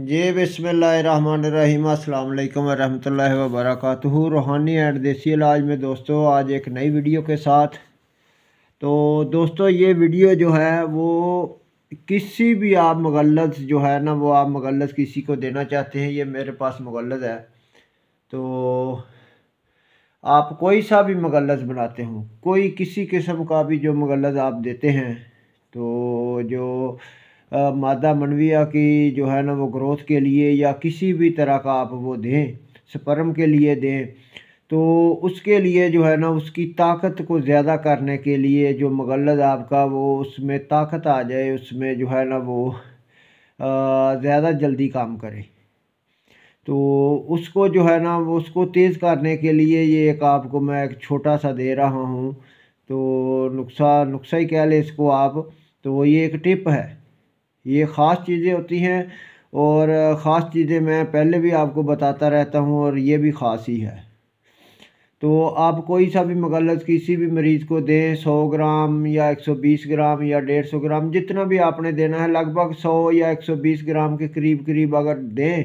जी बिसमीम अल्लाम वरहमल वबरक रूहानी एंड देसी इलाज में दोस्तों आज एक नई वीडियो के साथ तो दोस्तों ये वीडियो जो है वो किसी भी आप मगलत जो है ना वो आप मगलत किसी को देना चाहते हैं ये मेरे पास मगलत है तो आप कोई सा भी मगलत बनाते हो कोई किसी किस्म का भी जो मगलत आप देते हैं तो जो मादा मनविया की जो है ना वो ग्रोथ के लिए या किसी भी तरह का आप वो दें स्पर्म के लिए दें तो उसके लिए जो है ना उसकी ताकत को ज़्यादा करने के लिए जो मगलद आपका वो उसमें ताकत आ जाए उसमें जो है ना वो ज़्यादा जल्दी काम करें तो उसको जो है ना वो उसको तेज़ करने के लिए ये एक आपको मैं एक छोटा सा दे रहा हूँ तो नुस्खा नुस्खा ही कह लें इसको आप तो ये एक टिप है ये ख़ास चीज़ें होती हैं और ख़ास चीज़ें मैं पहले भी आपको बताता रहता हूँ और ये भी ख़ास ही है तो आप कोई सा भी मगलत किसी भी मरीज़ को दें 100 ग्राम या 120 ग्राम या 150 ग्राम जितना भी आपने देना है लगभग 100 या 120 ग्राम के करीब करीब अगर दें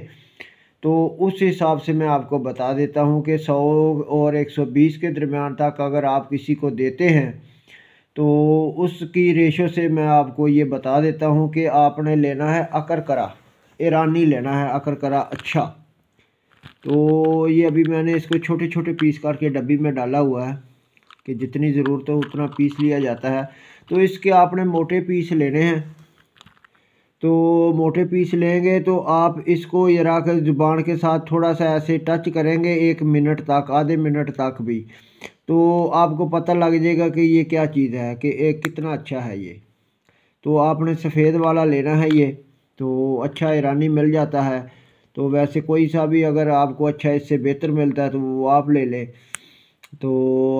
तो उस हिसाब से मैं आपको बता देता हूँ कि 100 और 120 के दरमियान तक अगर आप किसी को देते हैं तो उसकी रेशो से मैं आपको ये बता देता हूँ कि आपने लेना है अकरकरा ईरानी लेना है अकरकरा अच्छा तो ये अभी मैंने इसको छोटे छोटे पीस करके डब्बी में डाला हुआ है कि जितनी ज़रूरत हो उतना पीस लिया जाता है तो इसके आपने मोटे पीस लेने हैं तो मोटे पीस लेंगे तो आप इसको यरा के ज़ुबान के साथ थोड़ा सा ऐसे टच करेंगे एक मिनट तक आधे मिनट तक भी तो आपको पता लग जाएगा कि ये क्या चीज़ है कि एक कितना अच्छा है ये तो आपने सफ़ेद वाला लेना है ये तो अच्छा ईरानी मिल जाता है तो वैसे कोई सा भी अगर आपको अच्छा इससे बेहतर मिलता है तो वो आप ले लें तो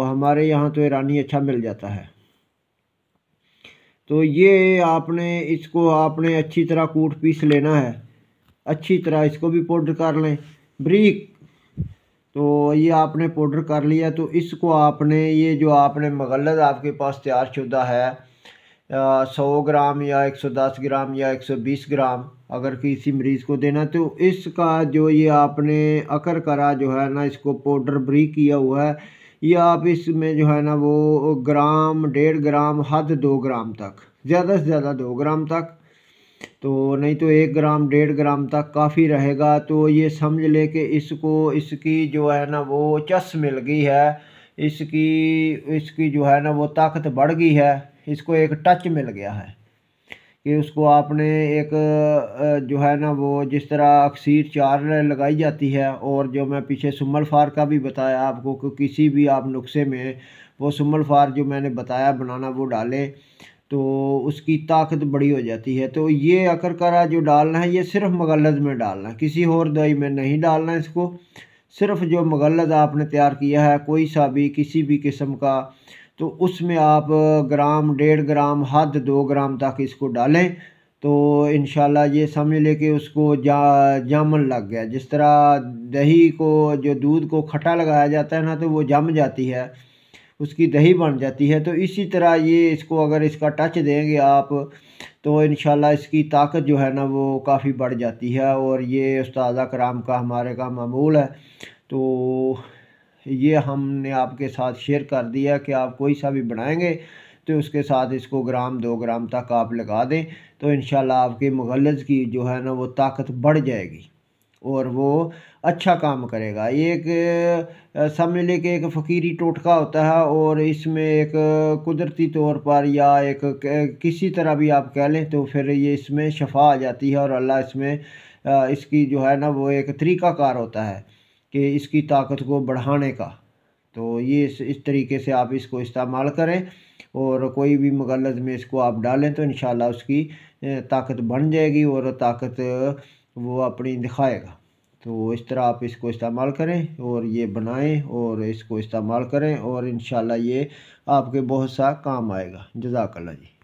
हमारे यहाँ तो ईरानी अच्छा मिल जाता है तो ये आपने इसको आपने अच्छी तरह कूट पीस लेना है अच्छी तरह इसको भी पाउडर कर लें ब्रीक तो ये आपने पाउडर कर लिया तो इसको आपने ये जो आपने मगलत आपके पास तैयार शुदा है सौ ग्राम या एक सौ दस ग्राम या एक सौ बीस ग्राम अगर किसी मरीज़ को देना तो इसका जो ये आपने अकर करा जो है ना इसको पाउडर ब्री किया हुआ है ये आप इसमें जो है ना वो ग्राम डेढ़ ग्राम हद दो ग्राम तक ज़्यादा से ज़्यादा दो ग्राम तक तो नहीं तो एक ग्राम डेढ़ ग्राम तक काफ़ी रहेगा तो ये समझ ले कि इसको इसकी जो है ना वो चस मिल गई है इसकी इसकी जो है ना वो ताकत बढ़ गई है इसको एक टच मिल गया है कि उसको आपने एक जो है ना वो जिस तरह अक्सर चार लगाई जाती है और जो मैं पीछे सुमल फार का भी बताया आपको कि किसी भी आप नुस्खे में वो सुमल फार जो मैंने बताया बनाना वो डालें तो उसकी ताकत बड़ी हो जाती है तो ये अकरकरा जो डालना है ये सिर्फ मग़लद में डालना है किसी और दवाई में नहीं डालना है इसको सिर्फ जो मगलद आपने तैयार किया है कोई सा भी किसी भी किस्म का तो उसमें आप ग्राम डेढ़ ग्राम हद दो ग्राम तक इसको डालें तो इन ये समझ लें कि उसको जा जामन लग गया जिस तरह दही को जो दूध को खट्टा लगाया जाता है ना तो वो जम जाती है उसकी दही बन जाती है तो इसी तरह ये इसको अगर इसका टच देंगे आप तो इन इसकी ताकत जो है ना वो काफ़ी बढ़ जाती है और ये उस्तादा कराम का हमारे का मामूल है तो ये हमने आपके साथ शेयर कर दिया कि आप कोई सा भी बनाएंगे तो उसके साथ इसको ग्राम दो ग्राम तक आप लगा दें तो इन आपके मगलज़ की जो है ना वो ताकत बढ़ जाएगी और वो अच्छा काम करेगा ये एक कि एक फ़कीरी टोटका होता है और इसमें एक कुदरती तौर पर या एक किसी तरह भी आप कह लें तो फिर ये इसमें शफा आ जाती है और अल्लाह इसमें इसकी जो है ना वो एक तरीक़ाकार होता है कि इसकी ताकत को बढ़ाने का तो ये इस इस तरीके से आप इसको इस्तेमाल करें और कोई भी मगलज में इसको आप डालें तो इन उसकी ताकत बन जाएगी और ताकत तो वो अपनी दिखाएगा तो इस तरह आप इसको इस्तेमाल करें और ये बनाएं और इसको इस्तेमाल करें और इन ये आपके बहुत सा काम आएगा जजाकल्ला जी